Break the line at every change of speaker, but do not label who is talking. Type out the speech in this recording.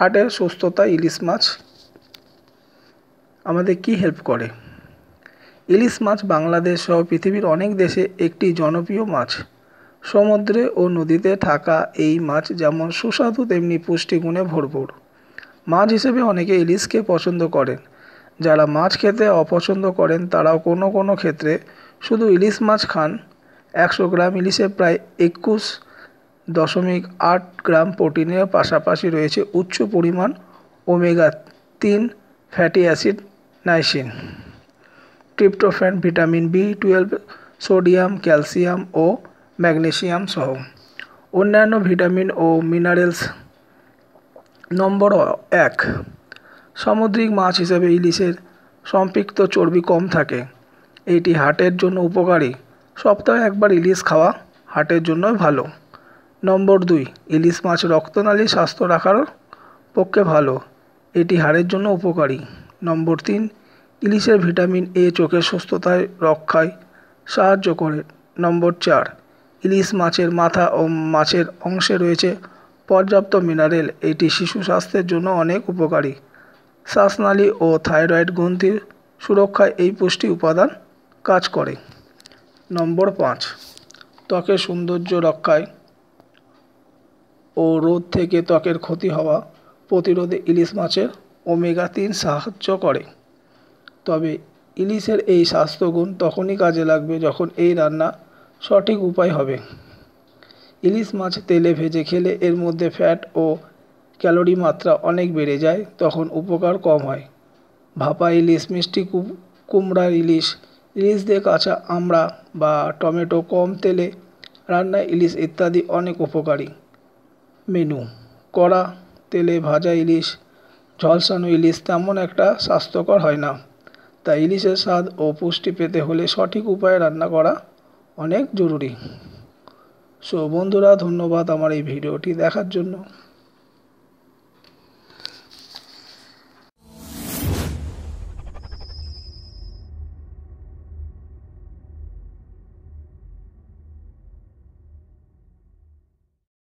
হার্টের সুস্থতা ইলিশ মাছ আমাদের কি হেল্প করে ইলিশ মাছ বাংলাদেশ সহ পৃথিবীর অনেক দেশে একটি জনপ্রিয় মাছ সমুদ্রে ও নদীতে থাকা এই মাছ যেমন সুস্বাদু তেমনি পুষ্টিগুণে ভরপুর মাছ হিসেবে অনেকে ইলিশকে পছন্দ করেন যারা মাছ খেতে অপছন্দ করেন তারাও কোনো কোনো ক্ষেত্রে শুধু ইলিশ মাছ খান একশো গ্রাম ইলিশে প্রায় একুশ দশমিক আট গ্রাম প্রোটিনের পাশাপাশি রয়েছে উচ্চ পরিমাণ ওমেগা তিন fatty acid niacin tryptophan vitamin B twelve sodium calcium ও ম্যাগনেসিয়াম সহ অন্যান্য ভিটামিন ও মিনারেলস নম্বর এক সামুদ্রিক মাছ হিসেবে ইলিশের সম্পৃক্ত চর্বি কম থাকে এটি হার্টের জন্য উপকারী সপ্তাহে একবার ইলিশ খাওয়া হার্টের জন্য ভালো নম্বর দুই ইলিশ মাছ রক্তনালী স্বাস্থ্য রাখার পক্ষে ভালো এটি হাড়ের জন্য উপকারী নম্বর তিন ইলিশের ভিটামিন এ চোখের সুস্থতায় রক্ষায় সাহায্য করে নম্বর চার ইলিশ মাছের মাথা ও মাছের অংশে রয়েছে পর্যাপ্ত মিনারেল এটি শিশু স্বাস্থ্যের জন্য অনেক উপকারী শ্বাসনালী ও থাইরয়েড গ্রন্থির সুরক্ষায় এই পুষ্টি উপাদান কাজ করে নম্বর পাঁচ ত্বকের সৌন্দর্য রক্ষায় ও রোদ থেকে ত্বকের ক্ষতি হওয়া প্রতিরোধে ইলিশ মাছের ওমেগা তিন সাহায্য করে তবে ইলিশের এই স্বাস্থ্যগুণ তখনই কাজে লাগবে যখন এই রান্না সঠিক উপায় হবে ইলিশ মাছ তেলে ভেজে খেলে এর মধ্যে ফ্যাট ও ক্যালোরি মাত্রা অনেক বেড়ে যায় তখন উপকার কম হয় ভাপা ইলিশ মিষ্টি কুমড়ার ইলিশ ইলিশ দিয়ে কাঁচা আমড়া বা টমেটো কম তেলে রান্না ইলিশ ইত্যাদি অনেক উপকারী মেনু কড়া তেলে ভাজা ইলিশ ঝলসানো ইলিশ তেমন একটা স্বাস্থ্যকর হয় না তাই ইলিশের স্বাদ ও পুষ্টি পেতে হলে সঠিক উপায়ে রান্না করা অনেক জরুরি সো বন্ধুরা ধন্যবাদ আমার এই ভিডিওটি দেখার জন্য